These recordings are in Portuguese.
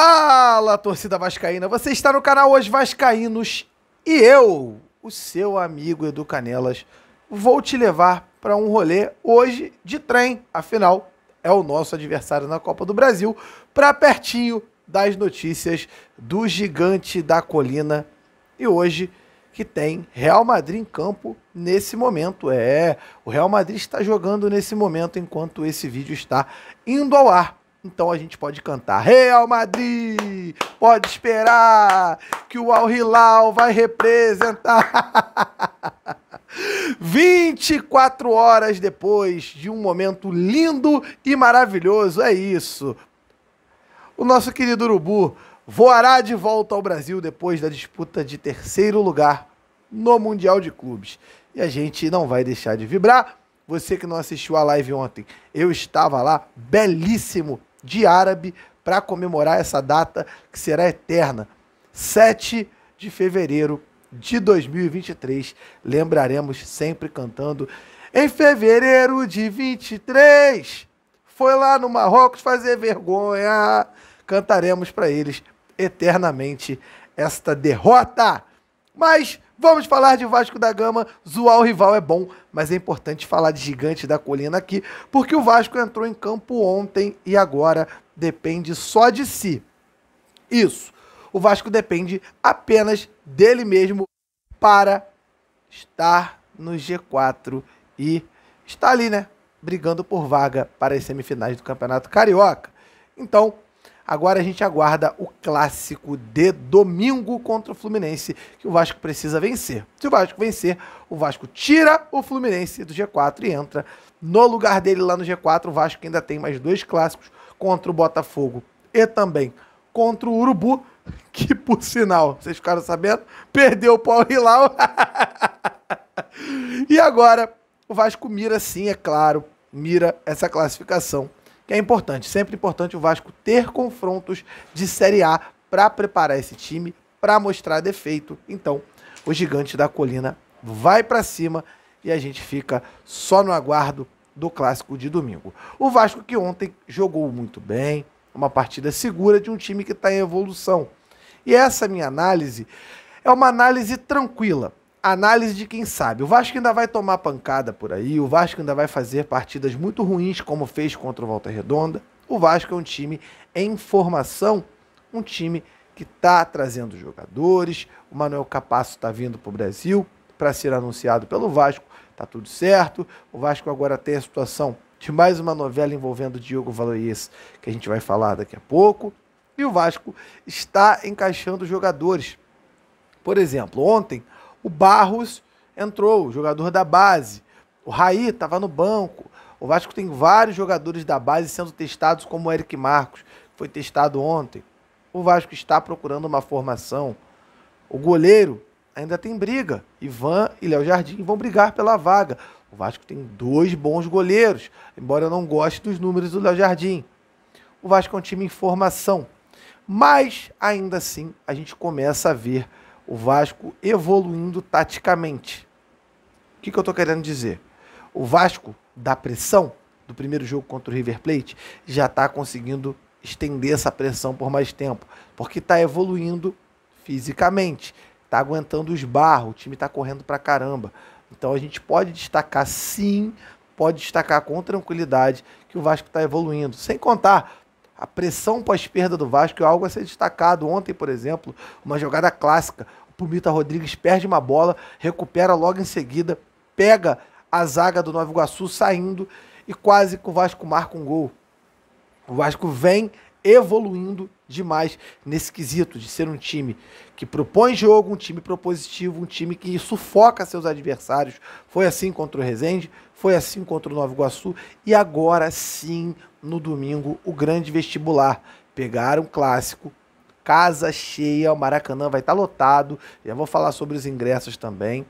Fala, torcida vascaína! Você está no canal Os Vascaínos e eu, o seu amigo Edu Canelas, vou te levar para um rolê hoje de trem. Afinal, é o nosso adversário na Copa do Brasil, para pertinho das notícias do gigante da colina. E hoje que tem Real Madrid em campo nesse momento. É, o Real Madrid está jogando nesse momento enquanto esse vídeo está indo ao ar. Então a gente pode cantar Real Madrid, pode esperar que o Al Hilal vai representar. 24 horas depois de um momento lindo e maravilhoso, é isso. O nosso querido urubu voará de volta ao Brasil depois da disputa de terceiro lugar no Mundial de Clubes. E a gente não vai deixar de vibrar. Você que não assistiu a live ontem, eu estava lá, belíssimo de árabe para comemorar essa data que será eterna. 7 de fevereiro de 2023. Lembraremos sempre cantando em fevereiro de 23. Foi lá no Marrocos fazer vergonha. Cantaremos para eles eternamente esta derrota. Mas Vamos falar de Vasco da Gama. Zoar o rival é bom, mas é importante falar de Gigante da Colina aqui, porque o Vasco entrou em campo ontem e agora depende só de si. Isso. O Vasco depende apenas dele mesmo para estar no G4 e está ali, né? Brigando por vaga para as semifinais do Campeonato Carioca. Então, Agora a gente aguarda o clássico de domingo contra o Fluminense, que o Vasco precisa vencer. Se o Vasco vencer, o Vasco tira o Fluminense do G4 e entra no lugar dele lá no G4. O Vasco ainda tem mais dois clássicos contra o Botafogo e também contra o Urubu, que por sinal, vocês ficaram sabendo, perdeu o Paul Hilal. e agora o Vasco mira sim, é claro, mira essa classificação que é importante, sempre importante o Vasco ter confrontos de Série A para preparar esse time, para mostrar defeito. Então, o gigante da colina vai para cima e a gente fica só no aguardo do clássico de domingo. O Vasco que ontem jogou muito bem, uma partida segura de um time que está em evolução. E essa minha análise é uma análise tranquila, análise de quem sabe. O Vasco ainda vai tomar pancada por aí, o Vasco ainda vai fazer partidas muito ruins, como fez contra o Volta Redonda. O Vasco é um time em formação, um time que está trazendo jogadores. O Manuel Capasso está vindo para o Brasil para ser anunciado pelo Vasco. está tudo certo. O Vasco agora tem a situação de mais uma novela envolvendo o Diogo Valois, que a gente vai falar daqui a pouco. E o Vasco está encaixando jogadores. Por exemplo, ontem o Barros entrou, o jogador da base. O Raí estava no banco. O Vasco tem vários jogadores da base sendo testados, como o Eric Marcos, que foi testado ontem. O Vasco está procurando uma formação. O goleiro ainda tem briga. Ivan e Léo Jardim vão brigar pela vaga. O Vasco tem dois bons goleiros, embora eu não goste dos números do Léo Jardim. O Vasco é um time em formação. Mas, ainda assim, a gente começa a ver o Vasco evoluindo taticamente. O que, que eu estou querendo dizer? O Vasco, da pressão do primeiro jogo contra o River Plate, já está conseguindo estender essa pressão por mais tempo, porque está evoluindo fisicamente, está aguentando os barros, o time está correndo para caramba. Então a gente pode destacar sim, pode destacar com tranquilidade que o Vasco está evoluindo. Sem contar a pressão pós-perda do Vasco é algo a ser destacado. Ontem, por exemplo, uma jogada clássica. O Pumita Rodrigues perde uma bola, recupera logo em seguida, pega a zaga do Nova Iguaçu saindo e quase que o Vasco marca um gol. O Vasco vem evoluindo demais nesse quesito de ser um time que propõe jogo, um time propositivo, um time que sufoca seus adversários. Foi assim contra o Rezende, foi assim contra o Nova Iguaçu e agora sim, no domingo, o grande vestibular. Pegaram um clássico, casa cheia, o Maracanã vai estar tá lotado. Já vou falar sobre os ingressos também.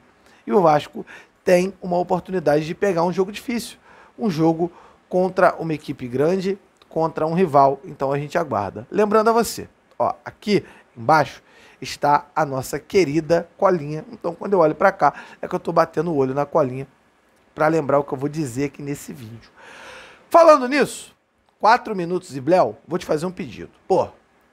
E o Vasco tem uma oportunidade de pegar um jogo difícil, um jogo contra uma equipe grande, contra um rival. Então a gente aguarda. Lembrando a você, ó, aqui embaixo está a nossa querida colinha. Então quando eu olho para cá, é que eu estou batendo o olho na colinha para lembrar o que eu vou dizer aqui nesse vídeo. Falando nisso, 4 minutos e Bléu, vou te fazer um pedido. Pô,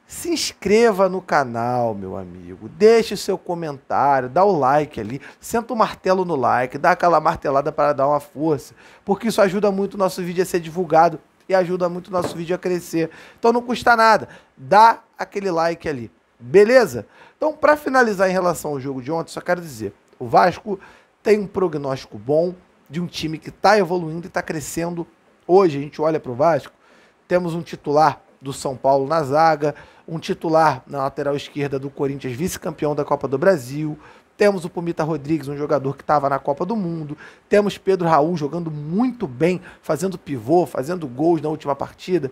se inscreva no canal, meu amigo. Deixe o seu comentário, dá o like ali, senta o martelo no like, dá aquela martelada para dar uma força, porque isso ajuda muito o nosso vídeo a ser divulgado e ajuda muito o nosso vídeo a crescer. Então não custa nada, dá aquele like ali. Beleza? Então, para finalizar em relação ao jogo de ontem, só quero dizer, o Vasco tem um prognóstico bom de um time que está evoluindo e está crescendo. Hoje a gente olha para o Vasco, temos um titular do São Paulo na zaga, um titular na lateral esquerda do Corinthians, vice-campeão da Copa do Brasil, temos o Pumita Rodrigues, um jogador que estava na Copa do Mundo. Temos Pedro Raul jogando muito bem, fazendo pivô, fazendo gols na última partida.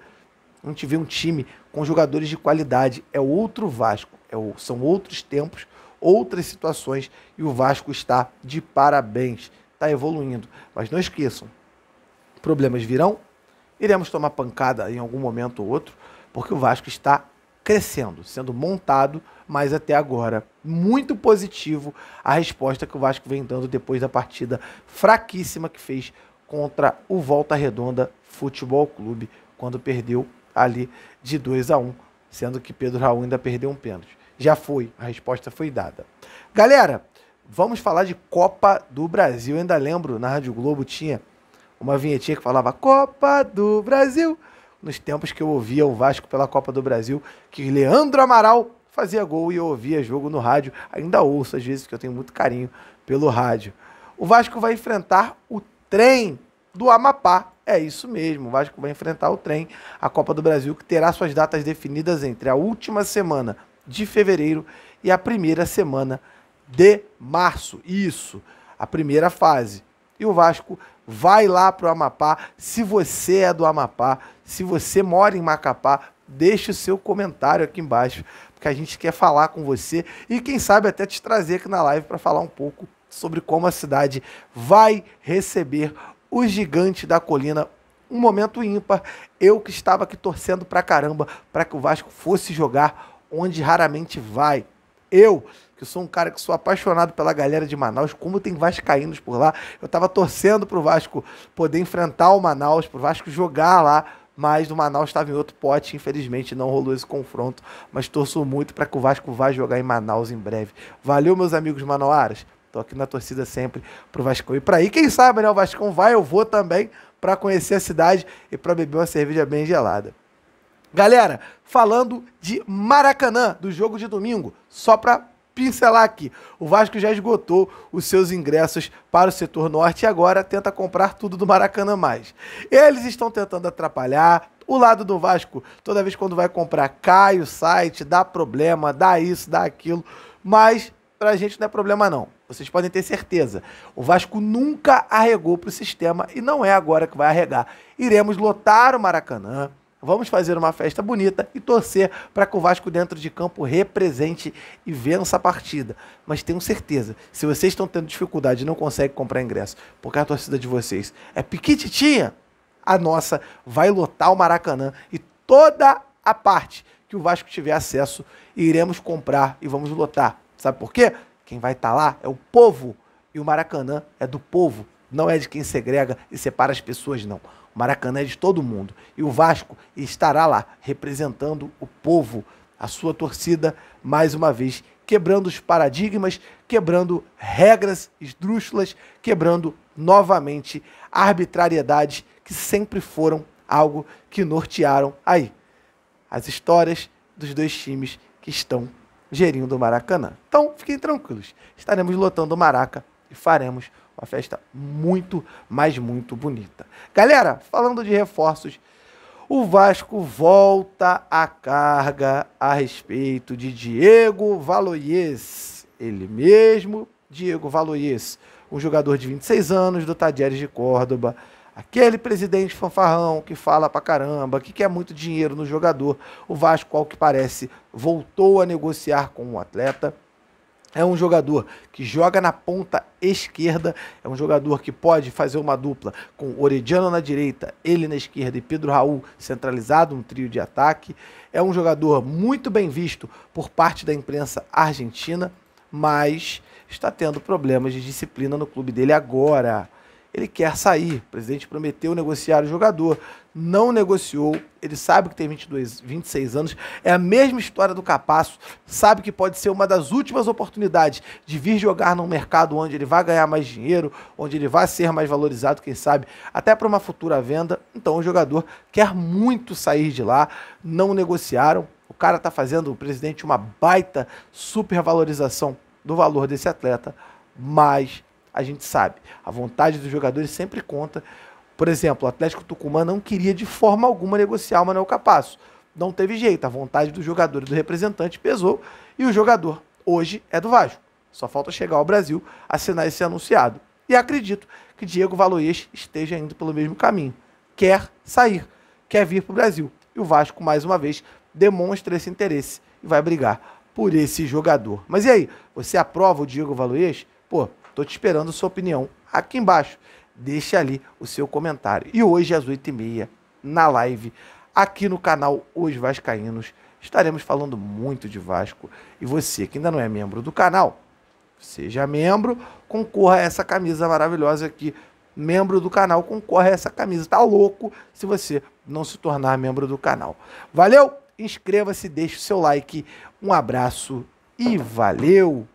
A gente vê um time com jogadores de qualidade. É outro Vasco. É o... são outros tempos, outras situações. E o Vasco está de parabéns. Está evoluindo. Mas não esqueçam: problemas virão. Iremos tomar pancada em algum momento ou outro, porque o Vasco está crescendo, sendo montado, mas até agora muito positivo a resposta que o Vasco vem dando depois da partida fraquíssima que fez contra o Volta Redonda Futebol Clube, quando perdeu ali de 2 a 1, sendo que Pedro Raul ainda perdeu um pênalti. Já foi, a resposta foi dada. Galera, vamos falar de Copa do Brasil. Eu ainda lembro, na Rádio Globo tinha uma vinhetinha que falava Copa do Brasil. Nos tempos que eu ouvia o Vasco pela Copa do Brasil, que Leandro Amaral fazia gol e eu ouvia jogo no rádio. Ainda ouço às vezes, que eu tenho muito carinho pelo rádio. O Vasco vai enfrentar o trem do Amapá. É isso mesmo, o Vasco vai enfrentar o trem, a Copa do Brasil, que terá suas datas definidas entre a última semana de fevereiro e a primeira semana de março. Isso, a primeira fase. E o Vasco vai lá para o Amapá. Se você é do Amapá, se você mora em Macapá, deixe o seu comentário aqui embaixo, porque a gente quer falar com você e quem sabe até te trazer aqui na live para falar um pouco sobre como a cidade vai receber o gigante da colina um momento ímpar. Eu que estava aqui torcendo pra caramba para que o Vasco fosse jogar onde raramente vai. Eu, que sou um cara que sou apaixonado pela galera de Manaus, como tem vascaínos por lá, eu estava torcendo pro Vasco poder enfrentar o Manaus, pro Vasco jogar lá mas o Manaus estava em outro pote, infelizmente não rolou esse confronto, mas torço muito para que o Vasco vá jogar em Manaus em breve. Valeu, meus amigos manauaras. Tô aqui na torcida sempre pro Vasco. E para aí, quem sabe, né, o Vasco vai, eu vou também para conhecer a cidade e para beber uma cerveja bem gelada. Galera, falando de Maracanã, do jogo de domingo, só para pincelar aqui. O Vasco já esgotou os seus ingressos para o setor norte e agora tenta comprar tudo do Maracanã mais. Eles estão tentando atrapalhar. O lado do Vasco, toda vez quando vai comprar, cai o site, dá problema, dá isso, dá aquilo. Mas pra gente não é problema não. Vocês podem ter certeza. O Vasco nunca arregou pro sistema e não é agora que vai arregar. Iremos lotar o Maracanã Vamos fazer uma festa bonita e torcer para que o Vasco dentro de campo represente e vença a partida. Mas tenho certeza, se vocês estão tendo dificuldade e não conseguem comprar ingresso, porque a torcida de vocês é piquititinha, a nossa vai lotar o Maracanã e toda a parte que o Vasco tiver acesso, iremos comprar e vamos lotar. Sabe por quê? Quem vai estar tá lá é o povo e o Maracanã é do povo, não é de quem segrega e separa as pessoas, não. Maracanã é de todo mundo. E o Vasco estará lá representando o povo, a sua torcida, mais uma vez, quebrando os paradigmas, quebrando regras esdrúxulas, quebrando novamente arbitrariedades que sempre foram algo que nortearam aí as histórias dos dois times que estão gerindo o Maracanã. Então, fiquem tranquilos, estaremos lotando o Maraca e faremos uma festa muito, mas muito bonita. Galera, falando de reforços, o Vasco volta a carga a respeito de Diego Valoyes. Ele mesmo, Diego Valoyes, um jogador de 26 anos do Tadieres de Córdoba. Aquele presidente fanfarrão que fala pra caramba, que quer muito dinheiro no jogador. O Vasco, ao que parece, voltou a negociar com o atleta é um jogador que joga na ponta esquerda, é um jogador que pode fazer uma dupla com Orediano na direita, ele na esquerda e Pedro Raul centralizado, um trio de ataque. É um jogador muito bem visto por parte da imprensa argentina, mas está tendo problemas de disciplina no clube dele agora ele quer sair. O presidente prometeu negociar o jogador, não negociou. Ele sabe que tem 22, 26 anos. É a mesma história do Capasso. Sabe que pode ser uma das últimas oportunidades de vir jogar num mercado onde ele vai ganhar mais dinheiro, onde ele vai ser mais valorizado, quem sabe, até para uma futura venda. Então o jogador quer muito sair de lá. Não negociaram. O cara está fazendo o presidente uma baita supervalorização do valor desse atleta, mas a gente sabe. A vontade dos jogadores sempre conta. Por exemplo, o Atlético Tucumã não queria de forma alguma negociar o Manuel Capasso. Não teve jeito, a vontade do jogador e do representante pesou e o jogador hoje é do Vasco. Só falta chegar ao Brasil, assinar esse anunciado. E acredito que Diego Valoies esteja indo pelo mesmo caminho. Quer sair, quer vir para o Brasil. E o Vasco, mais uma vez, demonstra esse interesse e vai brigar por esse jogador. Mas e aí, você aprova o Diego Valoies? Pô, Estou te esperando a sua opinião aqui embaixo. Deixe ali o seu comentário. E hoje, às 8h30, na live, aqui no canal Os Vascaínos, estaremos falando muito de Vasco. E você que ainda não é membro do canal, seja membro, concorra a essa camisa maravilhosa aqui. Membro do canal, concorra a essa camisa. Tá louco se você não se tornar membro do canal. Valeu! Inscreva-se, deixe o seu like. Um abraço e valeu!